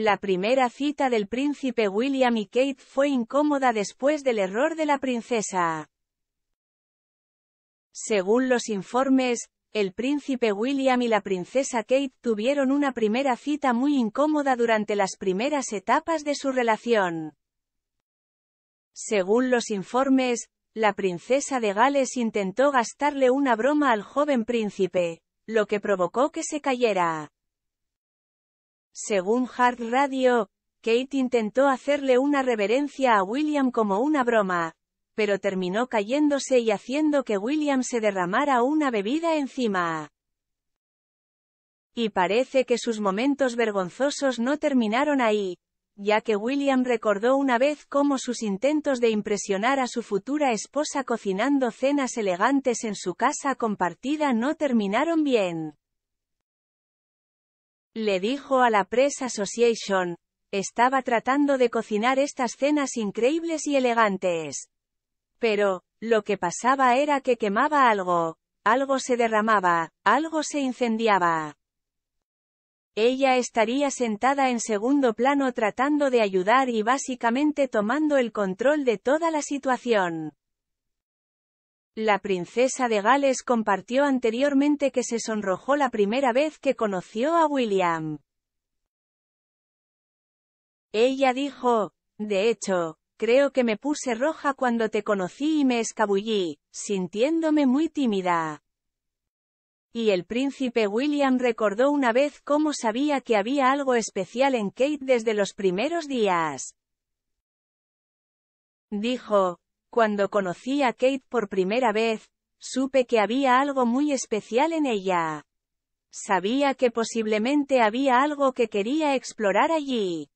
La primera cita del príncipe William y Kate fue incómoda después del error de la princesa. Según los informes, el príncipe William y la princesa Kate tuvieron una primera cita muy incómoda durante las primeras etapas de su relación. Según los informes, la princesa de Gales intentó gastarle una broma al joven príncipe, lo que provocó que se cayera. Según Hard Radio, Kate intentó hacerle una reverencia a William como una broma, pero terminó cayéndose y haciendo que William se derramara una bebida encima. Y parece que sus momentos vergonzosos no terminaron ahí, ya que William recordó una vez cómo sus intentos de impresionar a su futura esposa cocinando cenas elegantes en su casa compartida no terminaron bien. Le dijo a la Press Association. Estaba tratando de cocinar estas cenas increíbles y elegantes. Pero, lo que pasaba era que quemaba algo, algo se derramaba, algo se incendiaba. Ella estaría sentada en segundo plano tratando de ayudar y básicamente tomando el control de toda la situación. La princesa de Gales compartió anteriormente que se sonrojó la primera vez que conoció a William. Ella dijo, de hecho, creo que me puse roja cuando te conocí y me escabullí, sintiéndome muy tímida. Y el príncipe William recordó una vez cómo sabía que había algo especial en Kate desde los primeros días. Dijo, cuando conocí a Kate por primera vez, supe que había algo muy especial en ella. Sabía que posiblemente había algo que quería explorar allí.